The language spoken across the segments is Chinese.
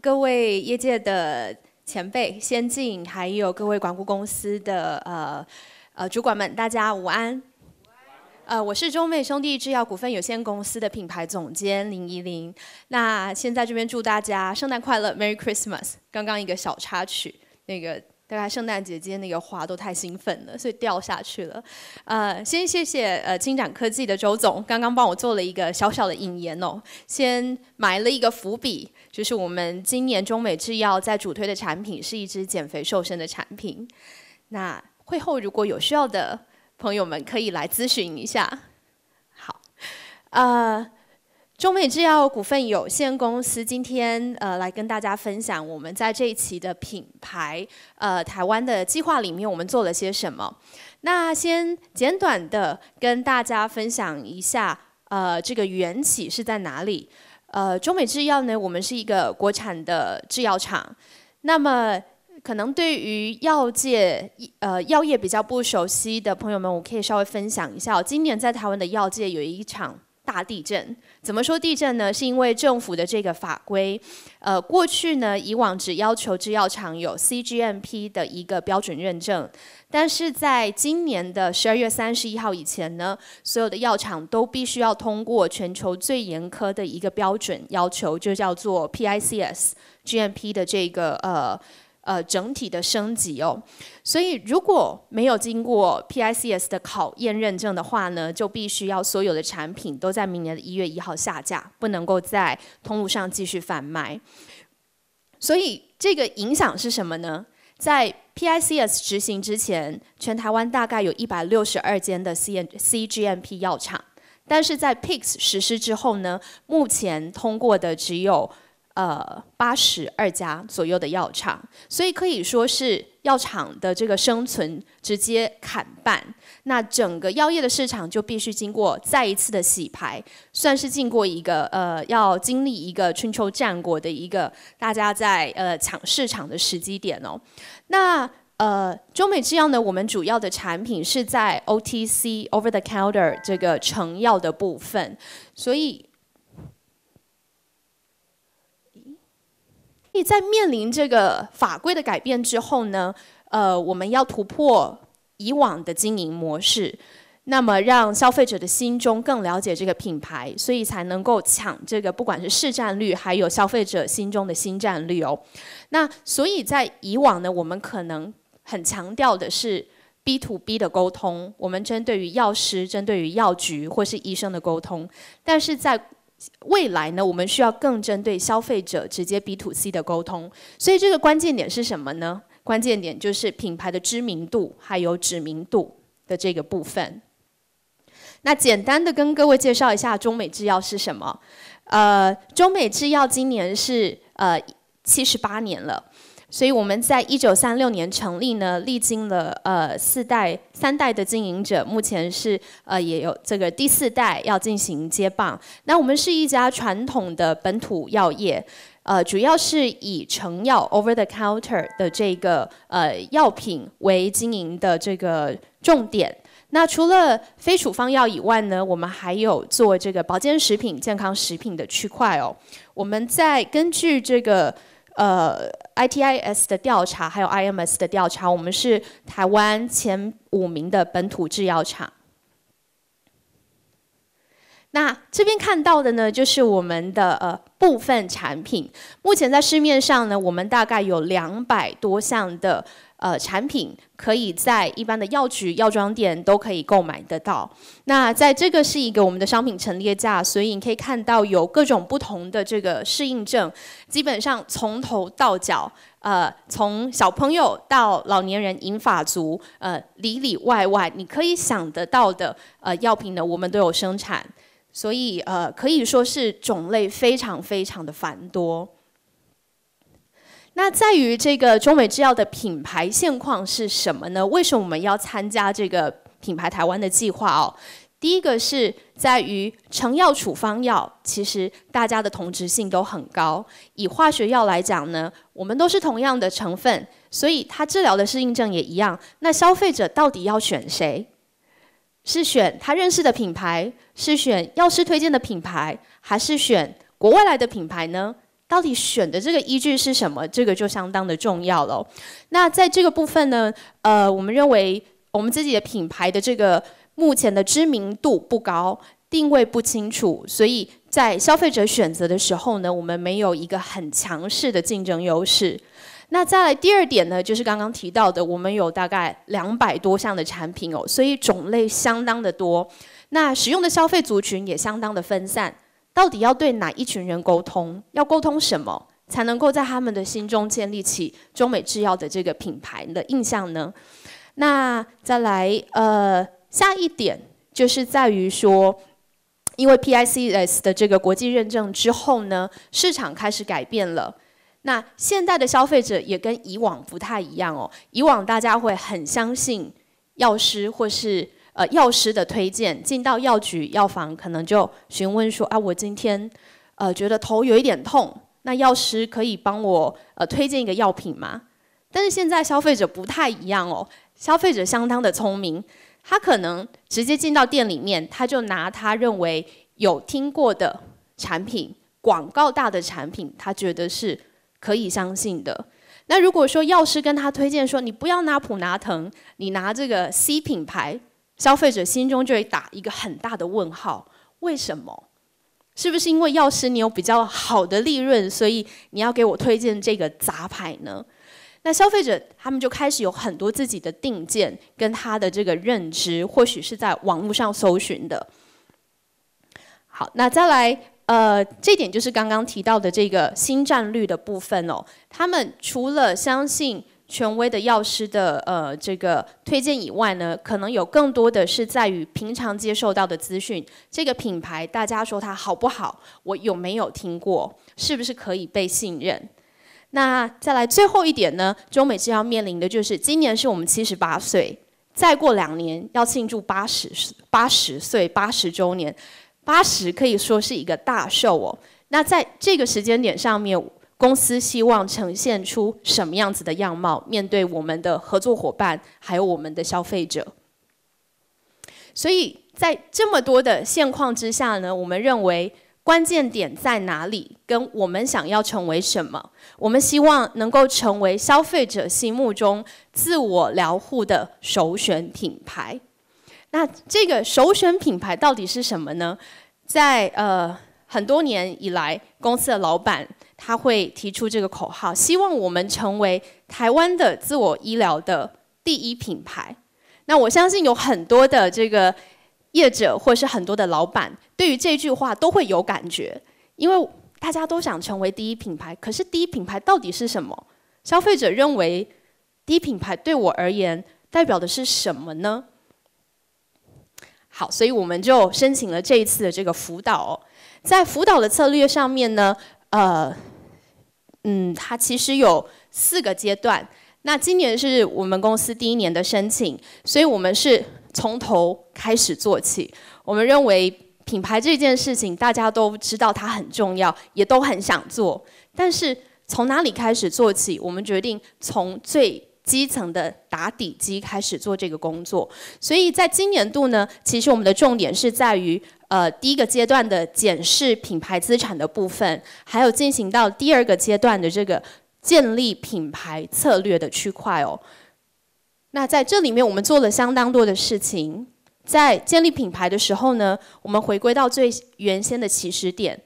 各位业界的前辈、先进，还有各位管护公司的呃呃主管们，大家午安。呃，我是中美兄弟制药股份有限公司的品牌总监林依林。那现在这边祝大家圣诞快乐，Merry Christmas。刚刚一个小插曲，那个。大概圣诞节今天那个花都太兴奋了，所以掉下去了。呃，先谢谢呃金盏科技的周总，刚刚帮我做了一个小小的引言哦，先埋了一个伏笔，就是我们今年中美制药在主推的产品是一支减肥瘦身的产品。那会后如果有需要的朋友们可以来咨询一下。好，呃。中美制药股份有限公司今天呃来跟大家分享我们在这一期的品牌呃台湾的计划里面我们做了些什么。那先简短的跟大家分享一下呃这个缘起是在哪里。呃中美制药呢我们是一个国产的制药厂。那么可能对于药界呃药业比较不熟悉的朋友们，我可以稍微分享一下。今年在台湾的药界有一场。大地震怎么说地震呢？是因为政府的这个法规，呃，过去呢以往只要求制药厂有 CGMP 的一个标准认证，但是在今年的十二月三十一号以前呢，所有的药厂都必须要通过全球最严苛的一个标准要求，就叫做 PICSGMP 的这个呃。呃，整体的升级哦，所以如果没有经过 PICs 的考验认证的话呢，就必须要所有的产品都在明年的一月一号下架，不能够在通路上继续贩卖。所以这个影响是什么呢？在 PICs 执行之前，全台湾大概有一百六十二间的 C C G M P 药厂，但是在 PICs 实施之后呢，目前通过的只有。呃，八十二家左右的药厂，所以可以说是药厂的这个生存直接砍半。那整个药业的市场就必须经过再一次的洗牌，算是经过一个呃，要经历一个春秋战国的一个大家在呃抢市场的时机点哦。那呃，中美制药呢，我们主要的产品是在 OTC（Over the Counter） 这个成药的部分，所以。所以在面临这个法规的改变之后呢，呃，我们要突破以往的经营模式，那么让消费者的心中更了解这个品牌，所以才能够抢这个不管是市占率还有消费者心中的新占率哦。那所以在以往呢，我们可能很强调的是 B to B 的沟通，我们针对于药师、针对于药局或是医生的沟通，但是在未来呢，我们需要更针对消费者直接 B to C 的沟通，所以这个关键点是什么呢？关键点就是品牌的知名度还有知名度的这个部分。那简单的跟各位介绍一下中美制药是什么？呃，中美制药今年是呃七十八年了。所以我们在一九三六年成立呢，历经了呃四代、三代的经营者，目前是呃也有这个第四代要进行接棒。那我们是一家传统的本土药业，呃，主要是以成药 （over the counter） 的这个呃药品为经营的这个重点。那除了非处方药以外呢，我们还有做这个保健食品、健康食品的区块哦。我们在根据这个。呃，ITIS 的调查还有 IMS 的调查，我们是台湾前五名的本土制药厂。那这边看到的呢，就是我们的呃部分产品。目前在市面上呢，我们大概有两百多项的呃产品，可以在一般的药局、药妆店都可以购买得到。那在这个是一个我们的商品陈列架，所以你可以看到有各种不同的这个适应症。基本上从头到脚，呃，从小朋友到老年人，银发族，呃，里里外外，你可以想得到的呃药品呢，我们都有生产。所以，呃，可以说是种类非常非常的繁多。那在于这个中美制药的品牌现况是什么呢？为什么我们要参加这个品牌台湾的计划哦？第一个是在于成药处方药，其实大家的同质性都很高。以化学药来讲呢，我们都是同样的成分，所以它治疗的适应症也一样。那消费者到底要选谁？是选他认识的品牌，是选药师推荐的品牌，还是选国外来的品牌呢？到底选的这个依据是什么？这个就相当的重要了。那在这个部分呢，呃，我们认为我们自己的品牌的这个目前的知名度不高，定位不清楚，所以在消费者选择的时候呢，我们没有一个很强势的竞争优势。那再来第二点呢，就是刚刚提到的，我们有大概两百多项的产品哦，所以种类相当的多。那使用的消费族群也相当的分散，到底要对哪一群人沟通，要沟通什么，才能够在他们的心中建立起中美制药的这个品牌的印象呢？那再来，呃，下一点就是在于说，因为 PICS 的这个国际认证之后呢，市场开始改变了。那现在的消费者也跟以往不太一样哦。以往大家会很相信药师或是呃药师的推荐，进到药局、药房可能就询问说：“啊，我今天呃觉得头有一点痛，那药师可以帮我呃推荐一个药品吗？”但是现在消费者不太一样哦，消费者相当的聪明，他可能直接进到店里面，他就拿他认为有听过的产品、广告大的产品，他觉得是。可以相信的。那如果说药师跟他推荐说：“你不要拿普拿疼，你拿这个 C 品牌”，消费者心中就会打一个很大的问号：为什么？是不是因为药师你有比较好的利润，所以你要给我推荐这个杂牌呢？那消费者他们就开始有很多自己的定见跟他的这个认知，或许是在网络上搜寻的。好，那再来。呃，这点就是刚刚提到的这个新战略的部分哦。他们除了相信权威的药师的呃这个推荐以外呢，可能有更多的是在于平常接受到的资讯。这个品牌大家说它好不好？我有没有听过？是不是可以被信任？那再来最后一点呢，中美制药面临的就是今年是我们七十八岁，再过两年要庆祝八十八十岁八十周年。八十可以说是一个大寿哦。那在这个时间点上面，公司希望呈现出什么样子的样貌，面对我们的合作伙伴还有我们的消费者？所以在这么多的现况之下呢，我们认为关键点在哪里？跟我们想要成为什么？我们希望能够成为消费者心目中自我疗护的首选品牌。那这个首选品牌到底是什么呢？在呃很多年以来，公司的老板他会提出这个口号，希望我们成为台湾的自我医疗的第一品牌。那我相信有很多的这个业者或是很多的老板，对于这句话都会有感觉，因为大家都想成为第一品牌。可是第一品牌到底是什么？消费者认为第一品牌对我而言代表的是什么呢？好，所以我们就申请了这一次的这个辅导。在辅导的策略上面呢，呃，嗯，它其实有四个阶段。那今年是我们公司第一年的申请，所以我们是从头开始做起。我们认为品牌这件事情，大家都知道它很重要，也都很想做，但是从哪里开始做起？我们决定从最。基层的打底机开始做这个工作，所以在今年度呢，其实我们的重点是在于呃第一个阶段的检视品牌资产的部分，还有进行到第二个阶段的这个建立品牌策略的区块哦。那在这里面，我们做了相当多的事情。在建立品牌的时候呢，我们回归到最原先的起始点，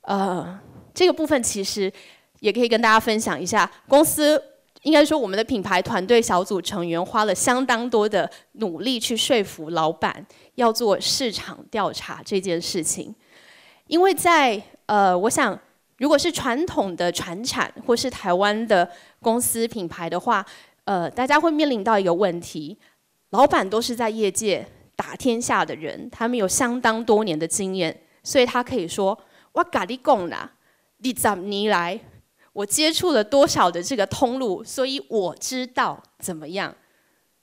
呃，这个部分其实也可以跟大家分享一下公司。应该说，我们的品牌团队小组成员花了相当多的努力去说服老板要做市场调查这件事情，因为在呃，我想，如果是传统的传产或是台湾的公司品牌的话，呃，大家会面临到一个问题，老板都是在业界打天下的人，他们有相当多年的经验，所以他可以说，我咖喱贡啦，二十年来。我接触了多少的这个通路，所以我知道怎么样。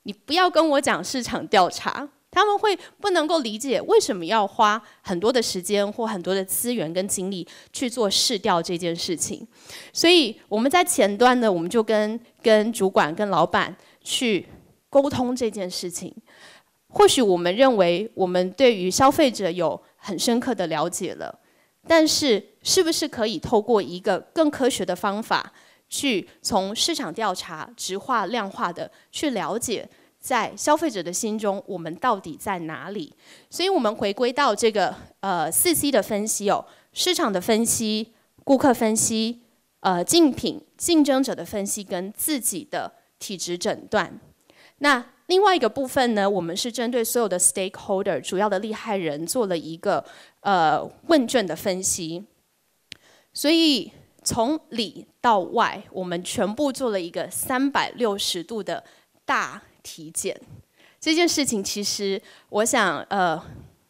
你不要跟我讲市场调查，他们会不能够理解为什么要花很多的时间或很多的资源跟精力去做市调这件事情。所以我们在前端呢，我们就跟跟主管、跟老板去沟通这件事情。或许我们认为我们对于消费者有很深刻的了解了，但是。是不是可以透过一个更科学的方法，去从市场调查、直化、量化的去了解，在消费者的心中我们到底在哪里？所以我们回归到这个呃四 C 的分析哦，市场的分析、顾客分析、呃竞品竞争者的分析跟自己的体质诊断。那另外一个部分呢，我们是针对所有的 stakeholder 主要的利害人做了一个呃问卷的分析。所以从里到外，我们全部做了一个三百六十度的大体检。这件事情其实，我想，呃，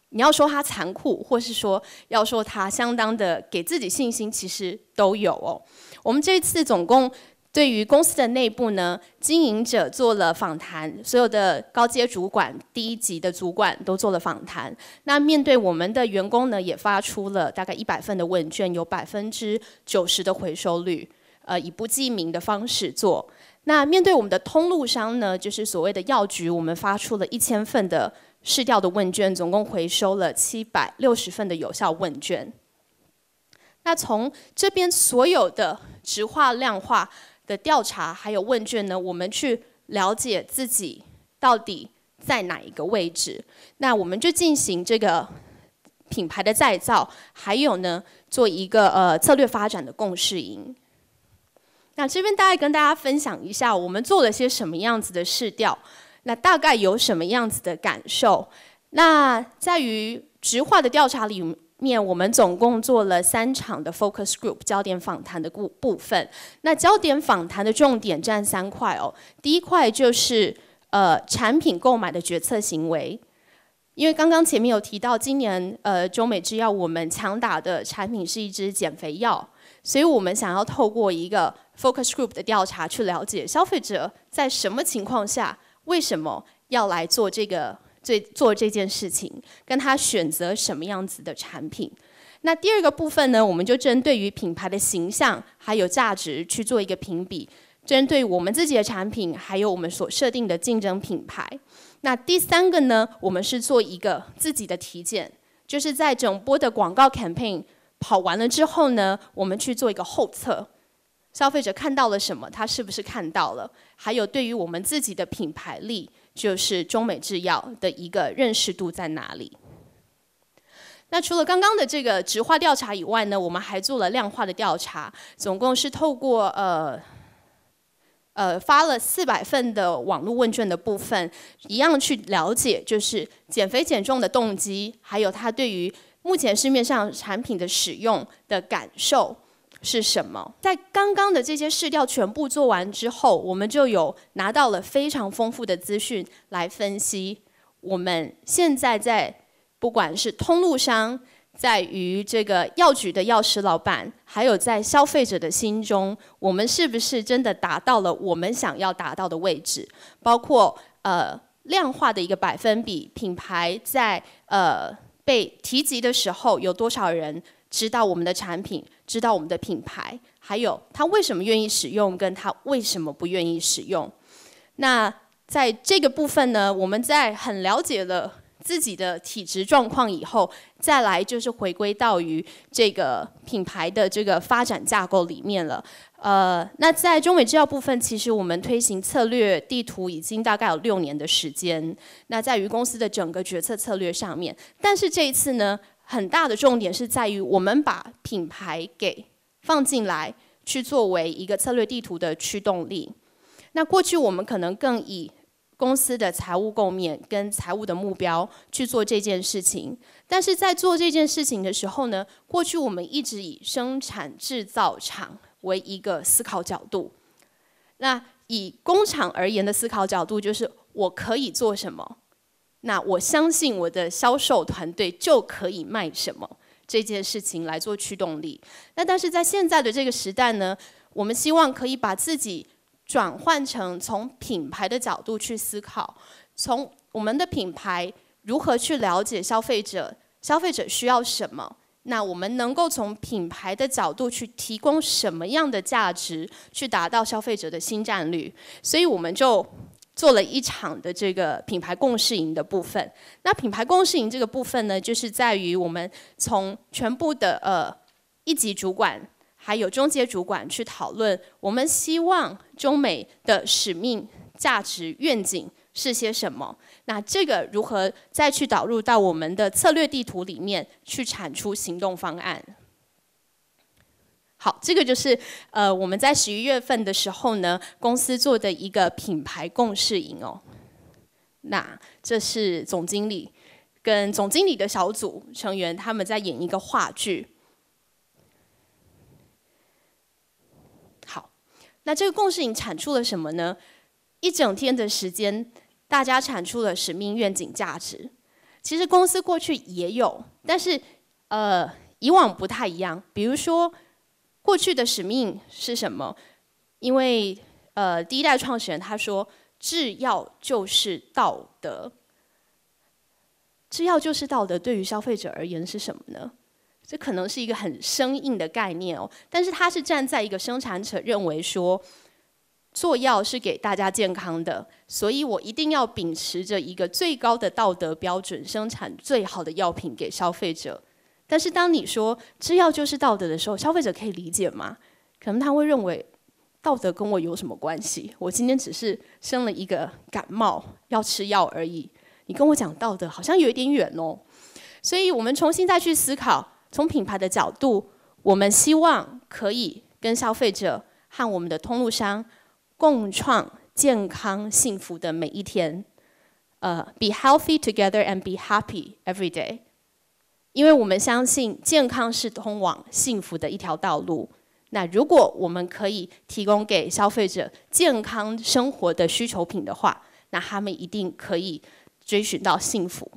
你要说它残酷，或是说要说它相当的给自己信心，其实都有哦。我们这次总共。对于公司的内部呢，经营者做了访谈，所有的高阶主管、低级的主管都做了访谈。那面对我们的员工呢，也发出了大概一百份的问卷，有百分之九十的回收率。呃，以不记名的方式做。那面对我们的通路商呢，就是所谓的药局，我们发出了一千份的市调的问卷，总共回收了七百六十份的有效问卷。那从这边所有的直化量化。的调查还有问卷呢，我们去了解自己到底在哪一个位置，那我们就进行这个品牌的再造，还有呢做一个呃策略发展的共识营。那这边大概跟大家分享一下，我们做了些什么样子的试调，那大概有什么样子的感受，那在于直化的调查里。面我们总共做了三场的 focus group 焦点访谈的部部分，那焦点访谈的重点占三块哦。第一块就是呃产品购买的决策行为，因为刚刚前面有提到今年呃中美制药我们强打的产品是一支减肥药，所以我们想要透过一个 focus group 的调查去了解消费者在什么情况下为什么要来做这个。最做这件事情，跟他选择什么样子的产品。那第二个部分呢，我们就针对于品牌的形象还有价值去做一个评比，针对我们自己的产品，还有我们所设定的竞争品牌。那第三个呢，我们是做一个自己的体检，就是在整波的广告 campaign 跑完了之后呢，我们去做一个后测，消费者看到了什么，他是不是看到了，还有对于我们自己的品牌力。就是中美制药的一个认识度在哪里？那除了刚刚的这个直化调查以外呢，我们还做了量化的调查，总共是透过呃呃发了四百份的网络问卷的部分，一样去了解，就是减肥减重的动机，还有他对于目前市面上产品的使用的感受。是什么？在刚刚的这些试调全部做完之后，我们就有拿到了非常丰富的资讯来分析。我们现在在不管是通路商，在于这个药局的药师老板，还有在消费者的心中，我们是不是真的达到了我们想要达到的位置？包括呃量化的一个百分比，品牌在呃被提及的时候，有多少人知道我们的产品？知道我们的品牌，还有他为什么愿意使用，跟他为什么不愿意使用。那在这个部分呢，我们在很了解了自己的体质状况以后，再来就是回归到于这个品牌的这个发展架构里面了。呃，那在中美制药部分，其实我们推行策略地图已经大概有六年的时间，那在于公司的整个决策策略上面，但是这一次呢。很大的重点是在于，我们把品牌给放进来，去作为一个策略地图的驱动力。那过去我们可能更以公司的财务构面跟财务的目标去做这件事情，但是在做这件事情的时候呢，过去我们一直以生产制造厂为一个思考角度。那以工厂而言的思考角度，就是我可以做什么。那我相信我的销售团队就可以卖什么这件事情来做驱动力。那但是在现在的这个时代呢，我们希望可以把自己转换成从品牌的角度去思考，从我们的品牌如何去了解消费者，消费者需要什么？那我们能够从品牌的角度去提供什么样的价值，去达到消费者的新战略？所以我们就。做了一场的这个品牌共识营的部分。那品牌共识营这个部分呢，就是在于我们从全部的呃一级主管还有中阶主管去讨论，我们希望中美的使命、价值、愿景是些什么？那这个如何再去导入到我们的策略地图里面，去产出行动方案？好，这个就是呃，我们在十一月份的时候呢，公司做的一个品牌共事营哦。那这是总经理跟总经理的小组成员，他们在演一个话剧。好，那这个共事营产出了什么呢？一整天的时间，大家产出了使命、愿景、价值。其实公司过去也有，但是呃，以往不太一样，比如说。过去的使命是什么？因为呃，第一代创始人他说，制药就是道德。制药就是道德，对于消费者而言是什么呢？这可能是一个很生硬的概念哦。但是他是站在一个生产者认为说，做药是给大家健康的，所以我一定要秉持着一个最高的道德标准，生产最好的药品给消费者。但是当你说“吃药就是道德”的时候，消费者可以理解吗？可能他会认为道德跟我有什么关系？我今天只是生了一个感冒，要吃药而已。你跟我讲道德，好像有一点远哦。所以，我们重新再去思考，从品牌的角度，我们希望可以跟消费者和我们的通路商共创健康幸福的每一天。呃，Be healthy together and be happy every day。因为我们相信，健康是通往幸福的一条道路。那如果我们可以提供给消费者健康生活的需求品的话，那他们一定可以追寻到幸福。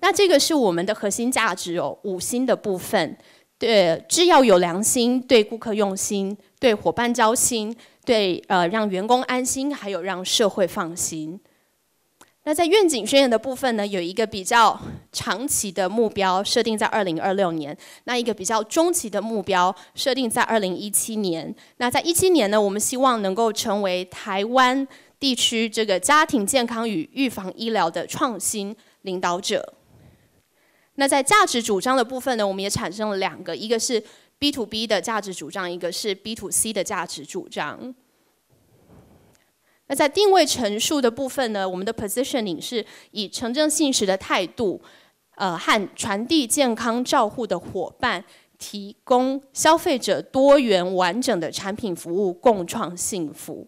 那这个是我们的核心价值哦，五星的部分，对制药有良心，对顾客用心，对伙伴交心，对呃让员工安心，还有让社会放心。那在愿景宣言的部分呢，有一个比较长期的目标设定在二零二六年，那一个比较中期的目标设定在二零一七年。那在一七年呢，我们希望能够成为台湾地区这个家庭健康与预防医疗的创新领导者。那在价值主张的部分呢，我们也产生了两个，一个是 B to B 的价值主张，一个是 B to C 的价值主张。那在定位陈述的部分呢？我们的 positioning 是以诚正信实的态度，呃，和传递健康照护的伙伴，提供消费者多元完整的产品服务，共创幸福。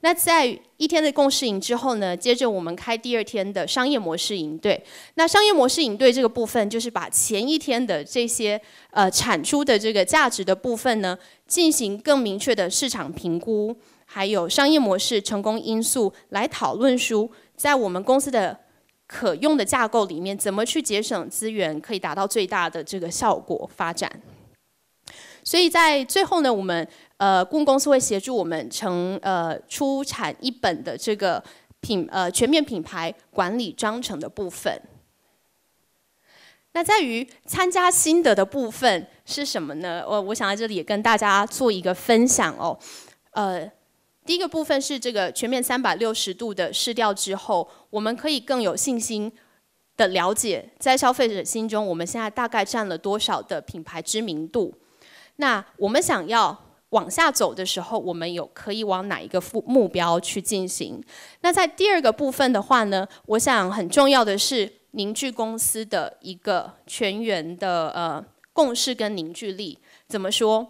那在一天的共识营之后呢，接着我们开第二天的商业模式营。对，那商业模式营对这个部分，就是把前一天的这些呃产出的这个价值的部分呢，进行更明确的市场评估，还有商业模式成功因素来讨论出，在我们公司的可用的架构里面，怎么去节省资源，可以达到最大的这个效果发展。所以在最后呢，我们。呃，顾问公司会协助我们成呃出产一本的这个品呃全面品牌管理章程的部分。那在于参加心得的部分是什么呢？我我想在这里也跟大家做一个分享哦。呃，第一个部分是这个全面三百六十度的试调之后，我们可以更有信心的了解在消费者心中我们现在大概占了多少的品牌知名度。那我们想要。往下走的时候，我们有可以往哪一个目目标去进行？那在第二个部分的话呢，我想很重要的是凝聚公司的一个全员的呃共识跟凝聚力。怎么说？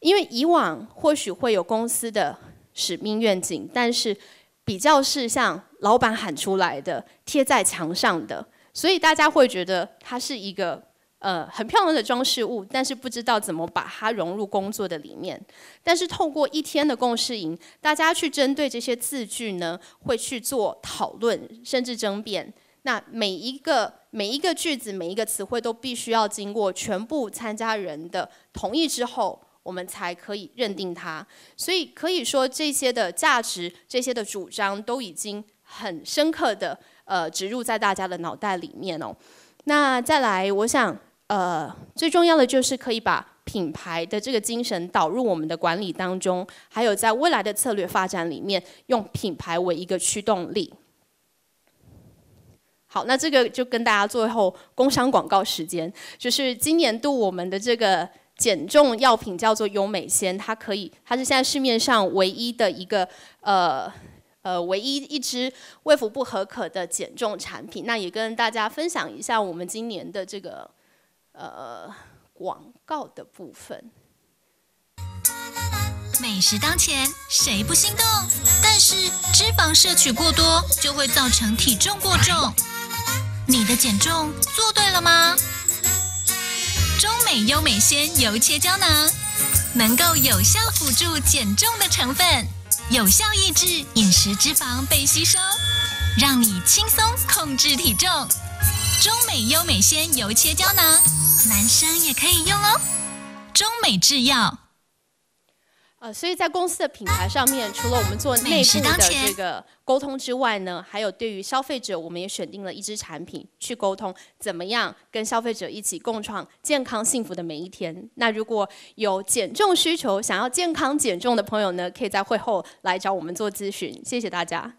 因为以往或许会有公司的使命愿景，但是比较是像老板喊出来的、贴在墙上的，所以大家会觉得它是一个。呃，很漂亮的装饰物，但是不知道怎么把它融入工作的里面。但是透过一天的共事营，大家去针对这些字句呢，会去做讨论，甚至争辩。那每一个每一个句子，每一个词汇都必须要经过全部参加人的同意之后，我们才可以认定它。所以可以说，这些的价值，这些的主张，都已经很深刻的呃植入在大家的脑袋里面哦。那再来，我想。呃，最重要的就是可以把品牌的这个精神导入我们的管理当中，还有在未来的策略发展里面，用品牌为一个驱动力。好，那这个就跟大家最后工商广告时间，就是今年度我们的这个减重药品叫做优美鲜，它可以，它是现在市面上唯一的一个，呃，呃，唯一一支未服不合可的减重产品。那也跟大家分享一下我们今年的这个。呃，广告的部分。美食当前，谁不心动？但是脂肪摄取过多就会造成体重过重。你的减重做对了吗？中美优美纤油切胶囊能够有效辅助减重的成分，有效抑制饮食脂肪被吸收，让你轻松控制体重。中美优美纤油切胶囊。男生也可以用哦。中美制药。呃，所以在公司的品牌上面，除了我们做内部的这个沟通之外呢，还有对于消费者，我们也选定了一支产品去沟通，怎么样跟消费者一起共创健康幸福的每一天。那如果有减重需求、想要健康减重的朋友呢，可以在会后来找我们做咨询。谢谢大家。